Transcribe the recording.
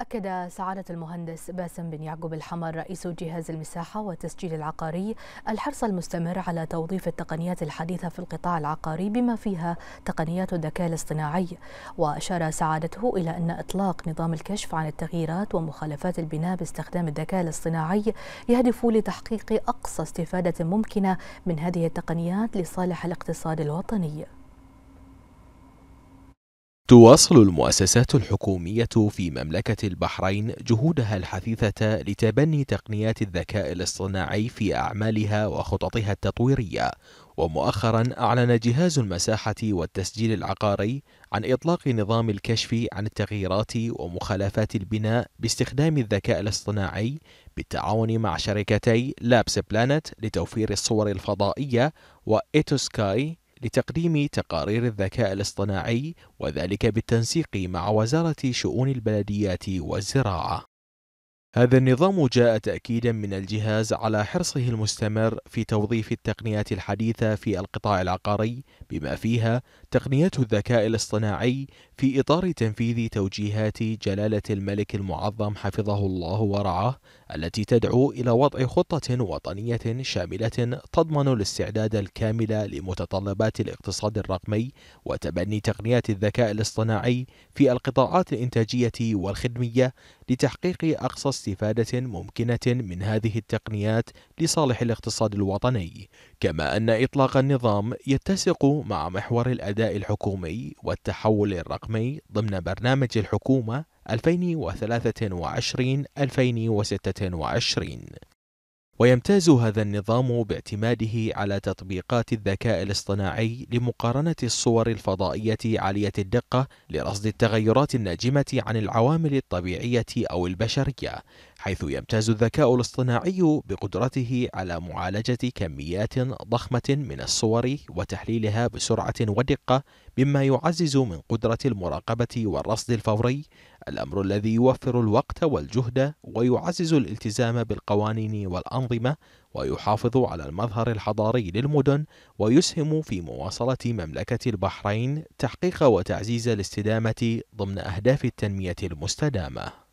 أكد سعادة المهندس باسم بن يعقوب الحمر رئيس جهاز المساحة والتسجيل العقاري الحرص المستمر على توظيف التقنيات الحديثة في القطاع العقاري بما فيها تقنيات الذكاء الاصطناعي وأشار سعادته إلى أن إطلاق نظام الكشف عن التغييرات ومخالفات البناء باستخدام الذكاء الاصطناعي يهدف لتحقيق أقصى استفادة ممكنة من هذه التقنيات لصالح الاقتصاد الوطني تواصل المؤسسات الحكومية في مملكة البحرين جهودها الحثيثة لتبني تقنيات الذكاء الاصطناعي في أعمالها وخططها التطويرية، ومؤخرا أعلن جهاز المساحة والتسجيل العقاري عن إطلاق نظام الكشف عن التغييرات ومخالفات البناء باستخدام الذكاء الاصطناعي بالتعاون مع شركتي لابس بلانت لتوفير الصور الفضائية وإيتوسكاي لتقديم تقارير الذكاء الاصطناعي وذلك بالتنسيق مع وزارة شؤون البلديات والزراعة هذا النظام جاء تأكيدا من الجهاز على حرصه المستمر في توظيف التقنيات الحديثة في القطاع العقاري بما فيها تقنيات الذكاء الاصطناعي في إطار تنفيذ توجيهات جلالة الملك المعظم حفظه الله ورعاه التي تدعو إلى وضع خطة وطنية شاملة تضمن الاستعداد الكامل لمتطلبات الاقتصاد الرقمي وتبني تقنيات الذكاء الاصطناعي في القطاعات الإنتاجية والخدمية لتحقيق أقصى استفادة ممكنة من هذه التقنيات لصالح الاقتصاد الوطني، كما أن إطلاق النظام يتسق مع محور الأداء الحكومي والتحول الرقمي ضمن برنامج الحكومة 2023 2026 ويمتاز هذا النظام باعتماده على تطبيقات الذكاء الاصطناعي لمقارنة الصور الفضائية عالية الدقة لرصد التغيرات الناجمة عن العوامل الطبيعية أو البشرية، حيث يمتاز الذكاء الاصطناعي بقدرته على معالجة كميات ضخمة من الصور وتحليلها بسرعة ودقة مما يعزز من قدرة المراقبة والرصد الفوري الأمر الذي يوفر الوقت والجهد ويعزز الالتزام بالقوانين والأنظمة ويحافظ على المظهر الحضاري للمدن ويسهم في مواصلة مملكة البحرين تحقيق وتعزيز الاستدامة ضمن أهداف التنمية المستدامة